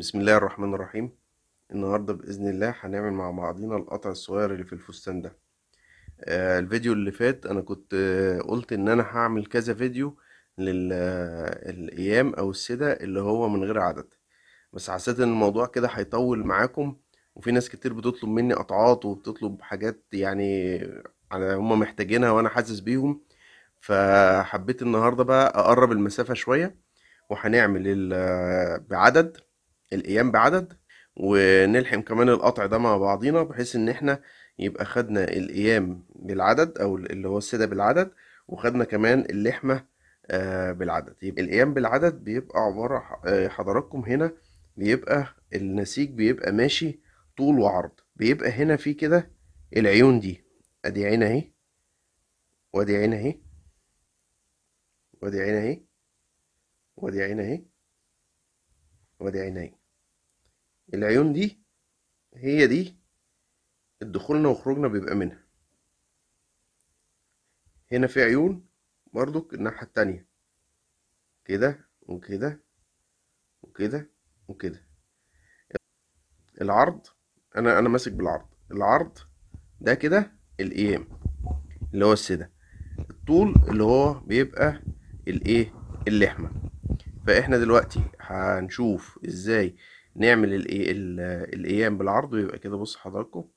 بسم الله الرحمن الرحيم النهاردة بإذن الله هنعمل مع بعضينا القطع الصغير اللي في الفستان ده آه، الفيديو اللي فات أنا كنت آه، قلت إن أنا هعمل كذا فيديو للأيام آه، أو السدة اللي هو من غير عدد بس حسيت إن الموضوع كده هيطول معاكم وفي ناس كتير بتطلب مني قطعات وبتطلب حاجات يعني على هما محتاجينها وأنا حاسس بيهم فحبيت النهاردة بقى أقرب المسافة شوية وهنعمل بعدد الايام بعدد ونلحم كمان القطع ده مع بعضينا بحيث ان احنا يبقى خدنا الايام بالعدد او اللي هو السده بالعدد وخدنا كمان اللحمه آه، بالعدد يبقى الايام بالعدد بيبقى عباره آه، حضراتكم هنا بيبقى النسيج بيبقى ماشي طول وعرض بيبقى هنا في كده العيون دي ادي عين اهي وادي عين اهي وادي عين اهي وادي عين اهي وادي عين اهي العيون دي هي دي الدخولنا وخروجنا بيبقى منها هنا في عيون برضو الناحية التانية كده وكده وكده وكده العرض انا انا ماسك بالعرض العرض ده كده الايام اللي هو السده الطول اللي هو بيبقى الايه اللحمه فاحنا دلوقتي هنشوف ازاي نعمل الايام بالعرض ويبقى كده بص حضراتكم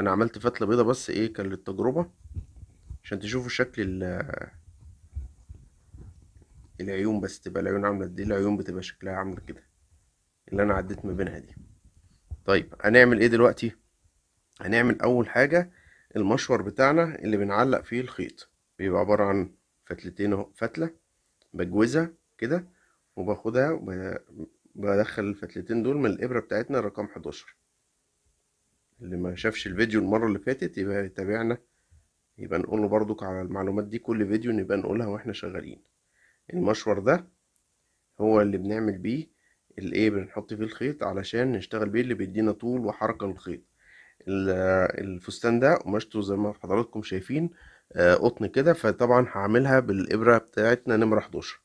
انا عملت فتله بيضه بس ايه كان للتجربه عشان تشوفوا شكل العيون بس تبقى العيون عامله دي العيون بتبقى شكلها عامله كده اللي انا عديت ما بينها دي طيب هنعمل ايه دلوقتي هنعمل اول حاجه المشور بتاعنا اللي بنعلق فيه الخيط بيبقى عباره عن فتلتين اهو فتله بجوزها كده وباخدها وب... بدخل الفتلتين دول من الابره بتاعتنا الرقم 11 اللي ما شافش الفيديو المره اللي فاتت يبقى يتابعنا يبقى نقوله له برضك على المعلومات دي كل فيديو نبقى نقولها واحنا شغالين المشور ده هو اللي بنعمل بيه الايه بنحط فيه الخيط علشان نشتغل بيه اللي بيدينا طول وحركه للخيط الفستان ده قماشته زي ما حضراتكم شايفين آه، قطن كده فطبعا هعملها بالابره بتاعتنا نمره 11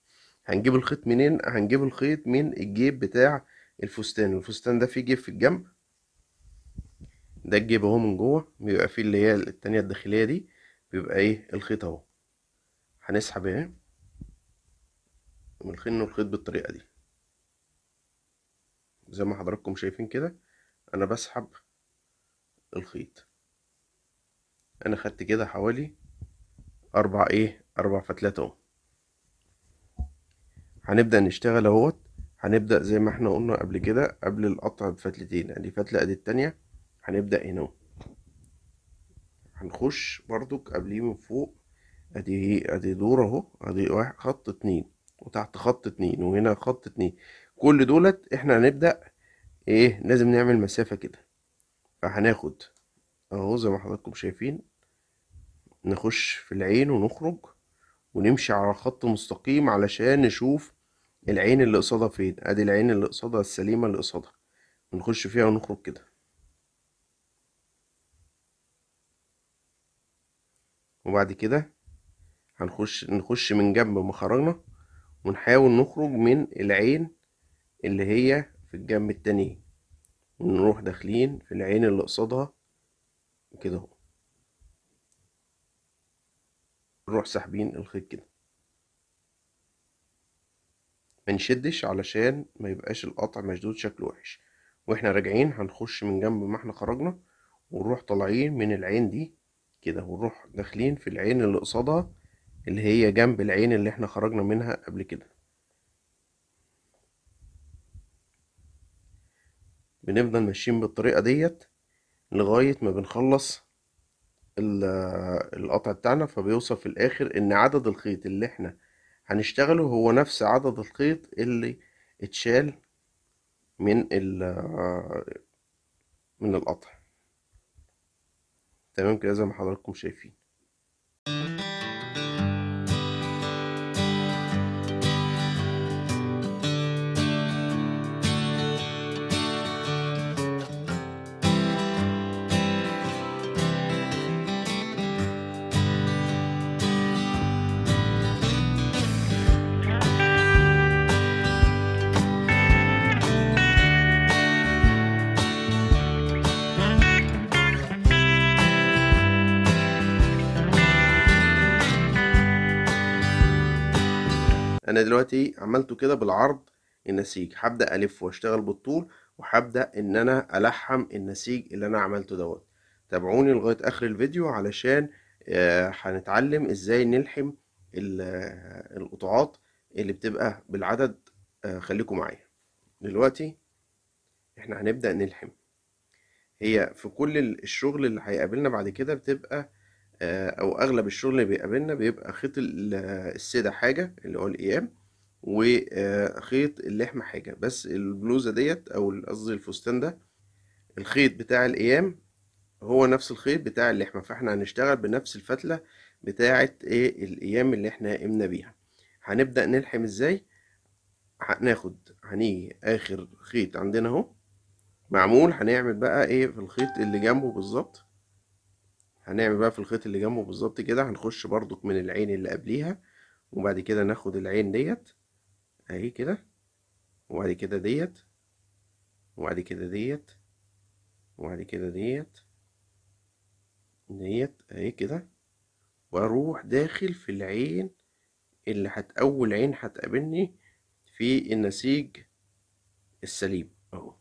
هنجيب الخيط منين هنجيب الخيط من الجيب بتاع الفستان الفستان ده فيه جيب في الجنب ده الجيب اهو من جوه بيبقى فيه اللي هي التانية الداخلية دي بيبقى ايه الخيط اهو هنسحب ايه ونخن الخيط بالطريقة دي زي ما حضراتكم شايفين كده انا بسحب الخيط انا خدت كده حوالي اربع ايه اربع فتلات اهو هنبدأ نشتغل اهوت هنبدأ زي ما احنا قلنا قبل كده قبل القطع بفتلتين ادي يعني فتلة ادي التانية هنبدأ هنا هنخش بردك قبليه من فوق ادي ادي دور اهو ادي واحد خط اتنين وتحت خط اتنين وهنا خط اتنين كل دولت احنا هنبدأ ايه لازم نعمل مسافة كده فهناخد اهو زي ما حضراتكم شايفين نخش في العين ونخرج ونمشي على خط مستقيم علشان نشوف العين اللي قصادها فين ادي العين اللي قصادها السليمة اللي قصادها نخش فيها ونخرج كده وبعد كده هنخش نخش من جنب ما خرجنا ونحاول نخرج من العين اللي هي في الجنب التاني ونروح داخلين في العين اللي قصادها كده اهو نروح ساحبين الخيط كده منشدش علشان ما يبقاش القطع مشدود شكله وحش واحنا راجعين هنخش من جنب ما احنا خرجنا ونروح طالعين من العين دي كده ونروح داخلين في العين اللي قصادها اللي هي جنب العين اللي احنا خرجنا منها قبل كده بنفضل ماشيين بالطريقة ديت لغاية ما بنخلص القطع بتاعنا فبيوصل في الآخر إن عدد الخيط اللي احنا هنشتغله هو نفس عدد الخيط اللي اتشال من ال من القطع تمام كده زي ما حضراتكم شايفين انا دلوقتي عملته كده بالعرض النسيج هبدا الف واشتغل بالطول وهبدا ان انا الحم النسيج اللي انا عملته دوت تابعوني لغايه اخر الفيديو علشان آه، هنتعلم ازاي نلحم آه، القطعات اللي بتبقى بالعدد آه، خليكم معايا دلوقتي احنا هنبدا نلحم هي في كل الشغل اللي هيقابلنا بعد كده بتبقى آه، او اغلب الشغل اللي بيقابلنا بيبقى خيط السيدة حاجة اللي هو القيام وخيط آه، اللحمة حاجة بس البلوزة ديت او قصدي الفستان ده الخيط بتاع القيام هو نفس الخيط بتاع اللحمة فاحنا هنشتغل بنفس الفتلة بتاعة ايه القيام اللي احنا قمنا بيها هنبدأ نلحم ازاي هناخد هنيجي اخر خيط عندنا اهو معمول هنعمل بقى ايه في الخيط اللي جنبه بالظبط هنعمل بقى في الخيط اللي جنبه بالظبط كده هنخش بردك من العين اللي قبليها وبعد كده ناخد العين ديت اهي كده وبعد كده ديت وبعد كده ديت وبعد كده ديت ديت اهي كده واروح داخل في العين اللي هت اول عين هتقابلني في النسيج السليم اهو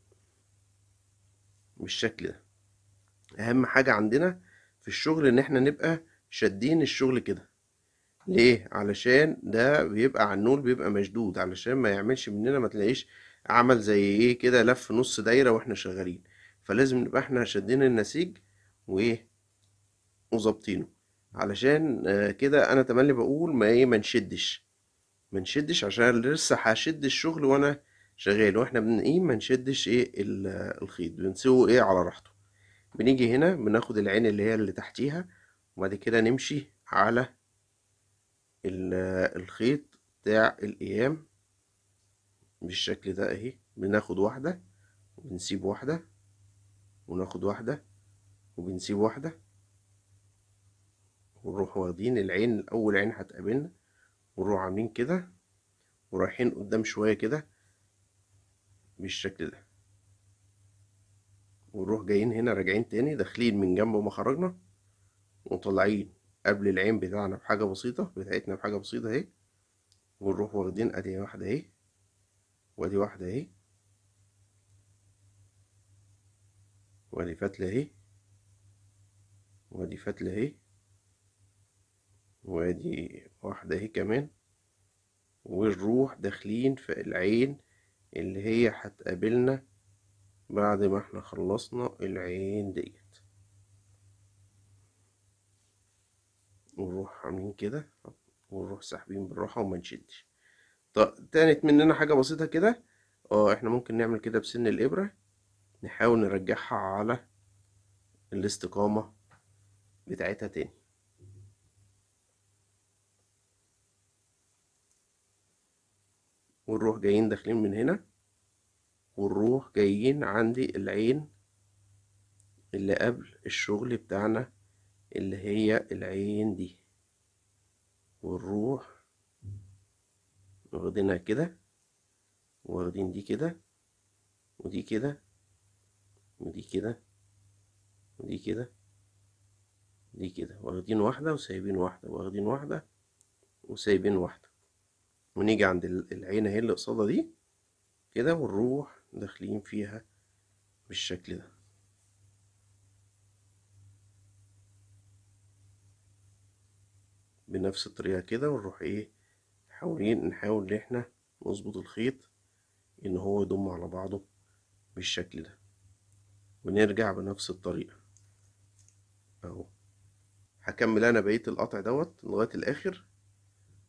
بالشكل ده اهم حاجة عندنا في الشغل ان احنا نبقى شادين الشغل كده ليه علشان ده بيبقى على النول بيبقى مشدود علشان ما يعملش مننا ما تلاقيش عمل زي ايه كده لف نص دايره واحنا شغالين فلازم نبقى احنا شادين النسيج وايه وظابطينه علشان آه، كده انا تملي بقول ما ايه ما نشدش ما نشدش عشان لسه هشد الشغل وانا شغال واحنا بنقيم إيه، ما نشدش ايه الخيط بنسيبه ايه على راحته بنيجي هنا بناخد العين اللي هي اللي تحتيها وبعد كده نمشي على آه، الخيط بتاع الايام بالشكل ده اهي بناخد واحدة وبنسيب واحدة وناخد واحدة وبنسيب واحدة ونروح واخدين العين اول عين هتقابلنا ونروح عاملين كده ورايحين قدام شوية كده بالشكل ده ونروح جايين هنا راجعين تاني داخلين من جنب ما خرجنا وطالعين قبل العين بتاعنا بحاجة بسيطة بتاعتنا بحاجة بسيطة اهي ونروح واخدين ادي واحدة اهي وادي واحدة اهي وادي فتلة اهي وادي فتلة اهي وادي واحدة اهي كمان ونروح داخلين في العين اللي هي هتقابلنا بعد ما احنا خلصنا العين ديت ونروح عاملين كده ونروح ساحبين بالراحة وما نشدش طب تانت مننا حاجة بسيطة كده اه احنا ممكن نعمل كده بسن الإبرة نحاول نرجعها على الاستقامة بتاعتها تاني ونروح جايين داخلين من هنا والروح جايين عندي العين اللي قبل الشغل بتاعنا اللي هي العين دي والروح واخدينها كده واخدين دي كده ودي كده ودي كده ودي كده دي كده واخدين واحدة وسايبين واحدة واخدين واحدة وسايبين واحدة ونيجي عند العين اهي اللي قصادها دي كده ونروح داخلين فيها بالشكل ده بنفس الطريقة كده ونروح ايه حاولين نحاول ان احنا نظبط الخيط ان هو يضم على بعضه بالشكل ده ونرجع بنفس الطريقة اهو هكمل انا بقية القطع دوت لغاية الاخر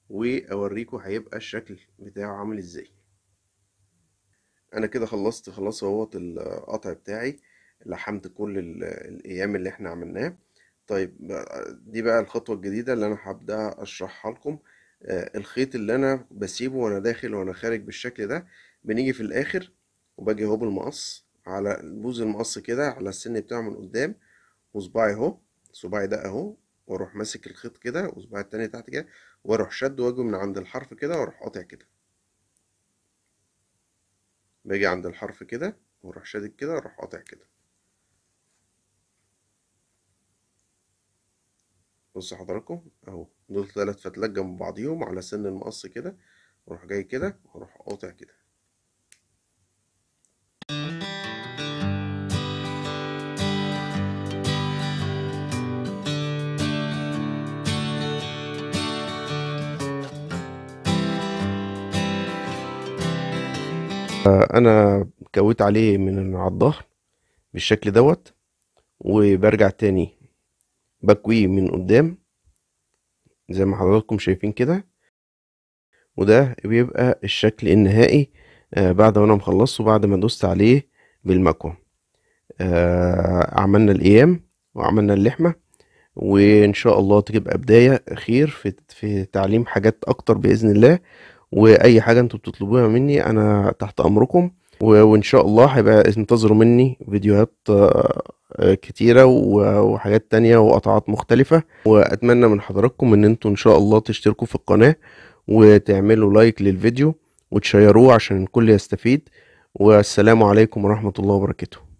واوريكم هيبقى الشكل بتاعه عامل ازاي انا كده خلصت خلاص اهوت القطع بتاعي لحمت كل الايام اللي احنا عملناه طيب دي بقى الخطوة الجديدة اللي انا هبدأ اشرحها لكم آه، الخيط اللي انا بسيبه وانا داخل وانا خارج بالشكل ده بنيجي في الاخر وباجي اهو بالمقص على بوز المقص كده على السن بتاعه من قدام وصباعي اهو صباعي ده اهو واروح ماسك الخيط كده وصباعي التاني تحت كده واروح شد واجي من عند الحرف كده واروح قاطع كده باجي عند الحرف كده واروح شادد كده واروح قاطع كده بص حضراتكم اهو دول ثلاث فتلات جنب بعضيهم على سن المقص كده واروح جاي كده واروح قاطع كده انا كويت عليه من على الظهر بالشكل دوت وبرجع تاني بكويه من قدام زي ما حضراتكم شايفين كده وده بيبقى الشكل النهائي آه، بعد ما انا مخلصه بعد ما دوست عليه بالمكوى آه، عملنا الايام وعملنا اللحمه وان شاء الله تبقى بدايه خير في تعليم حاجات اكتر باذن الله واي حاجه انتوا بتطلبوها مني انا تحت امركم وان شاء الله هيبقى انتظروا مني فيديوهات آه، آه، كتيره وحاجات تانية وقطعات مختلفه واتمنى من حضراتكم ان انتوا ان شاء الله تشتركوا في القناه وتعملوا لايك للفيديو وتشيروه عشان الكل يستفيد والسلام عليكم ورحمه الله وبركاته